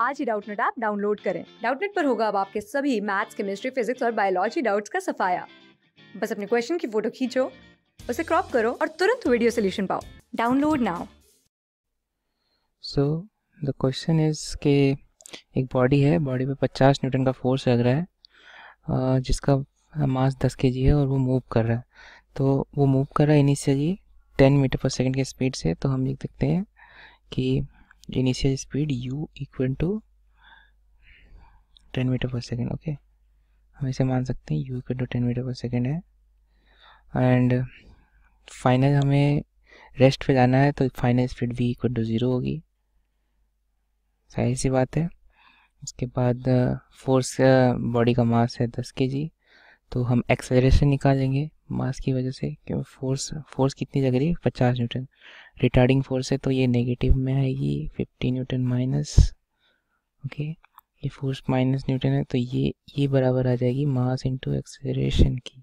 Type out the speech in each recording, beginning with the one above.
आज ही Doubtnut app download करें डाउटनेट पर होगा अब आपके सभी मैथ्स केमिस्ट्री फिजिक्स और बायोलॉजी डाउट्स का सफाया बस अपने क्वेश्चन की फोटो खींचो उसे क्रॉप करो और तुरंत वीडियो सोल्यूशन पाओ download now so the question is के एक बॉडी है बॉडी पे 50 न्यूटन का फोर्स लग रहा है जिसका मास 10 के है और वो मूव कर रहा है तो वो मूव कर रहा है इनिशियली 10 मीटर पर सेकंड के स्पीड से तो हम लिख देखते हैं कि initial speed u equal to ten metre per second okay हम इसे मान सकते हैं u equal to ten metre per second है एंड फाइनल हमें रेस्ट पे जाना है तो final speed v equal to zero होगी सही सी बात है उसके बाद फोर्स बॉडी uh, का मास है दस के जी तो हम एक्सेलरेशन निकालेंगे मास की वजह से क्यों फोर्स फोर्स कितनी लग रही है पचास न्यूटन रिटार्डिंग फोर्स है तो ये नेगेटिव में आएगी फिफ्टी न्यूटन माइनस ओके ये फोर्स माइनस न्यूटन है तो ये ये बराबर आ जाएगी मास इंटू एक्सेलरेशन की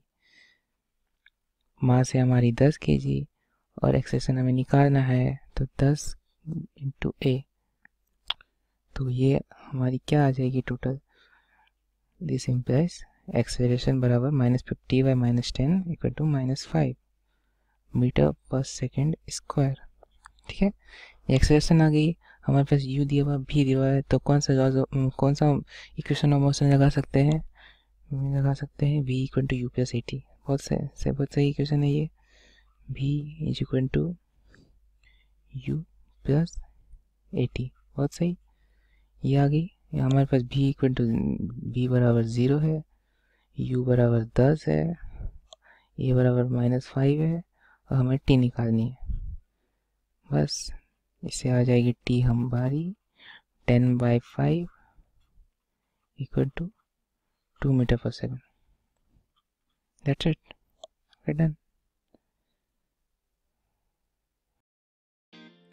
मास है हमारी दस के जी और एक्सेशन हमें निकालना है तो दस इंटू ए तो ये हमारी क्या आ जाएगी टोटल दिस इम्प्लाइज एक्सेलेशन बराबर minus fifty by minus ten equal to minus five metre per second square ठीक है एक्सेलेशन आ गई हमारे पास यू दिया हुआ भी दिया हुआ है तो कौन सा हम्म, कौन सा इक्वेशन ऑफ मोशन लगा सकते हैं हम्म, लगा सकते हैं v equal to u plus a t बहुत सही बहुत सही इक्वेशन है ये v is equal to u plus a t बहुत सही ये आ गई हमारे पास भी इक्वल टू वी बराबर ज़ीरो है u बराबर दस है a बराबर माइनस फाइव है और हमें t निकालनी है बस इससे आ जाएगी t बारी ten by five equal to two metre per second that's it done